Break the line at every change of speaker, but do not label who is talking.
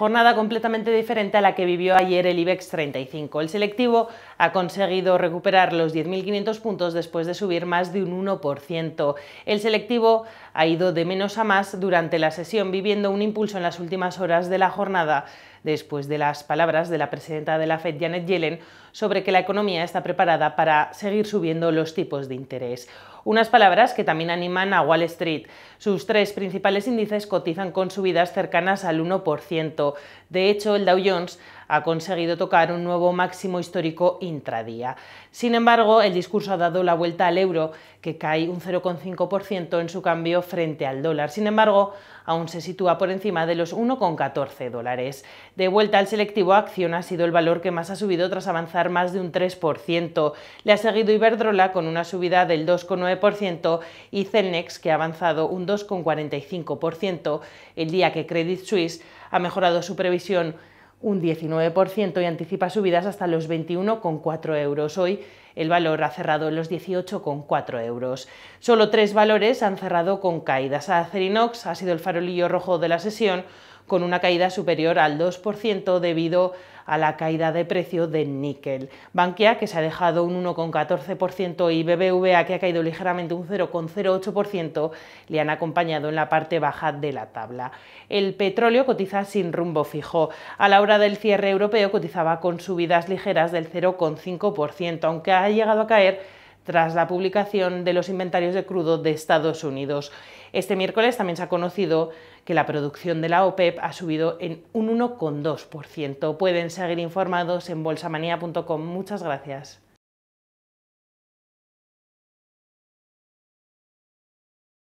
jornada completamente diferente a la que vivió ayer el IBEX 35. El selectivo ha conseguido recuperar los 10.500 puntos después de subir más de un 1%. El selectivo ha ido de menos a más durante la sesión, viviendo un impulso en las últimas horas de la jornada después de las palabras de la presidenta de la Fed, Janet Yellen, sobre que la economía está preparada para seguir subiendo los tipos de interés. Unas palabras que también animan a Wall Street. Sus tres principales índices cotizan con subidas cercanas al 1%. De hecho, el Dow Jones ha conseguido tocar un nuevo máximo histórico intradía. Sin embargo, el discurso ha dado la vuelta al euro, que cae un 0,5% en su cambio frente al dólar. Sin embargo, aún se sitúa por encima de los 1,14 dólares. De vuelta al selectivo, Acción ha sido el valor que más ha subido tras avanzar más de un 3%. Le ha seguido Iberdrola con una subida del 2,9% y Celnex, que ha avanzado un 2,45%, el día que Credit Suisse ha mejorado su previsión un 19% y anticipa subidas hasta los 21,4 euros. Hoy el valor ha cerrado en los 18,4 euros. Solo tres valores han cerrado con caídas. Acerinox ha sido el farolillo rojo de la sesión con una caída superior al 2% debido a la caída de precio del níquel. Bankia, que se ha dejado un 1,14%, y BBVA, que ha caído ligeramente un 0,08%, le han acompañado en la parte baja de la tabla. El petróleo cotiza sin rumbo fijo. A la hora del cierre europeo cotizaba con subidas ligeras del 0,5%, aunque ha llegado a caer tras la publicación de los inventarios de crudo de Estados Unidos. Este miércoles también se ha conocido que la producción de la OPEP e ha subido en un 1,2%. Pueden seguir informados en bolsamanía.com. Muchas gracias.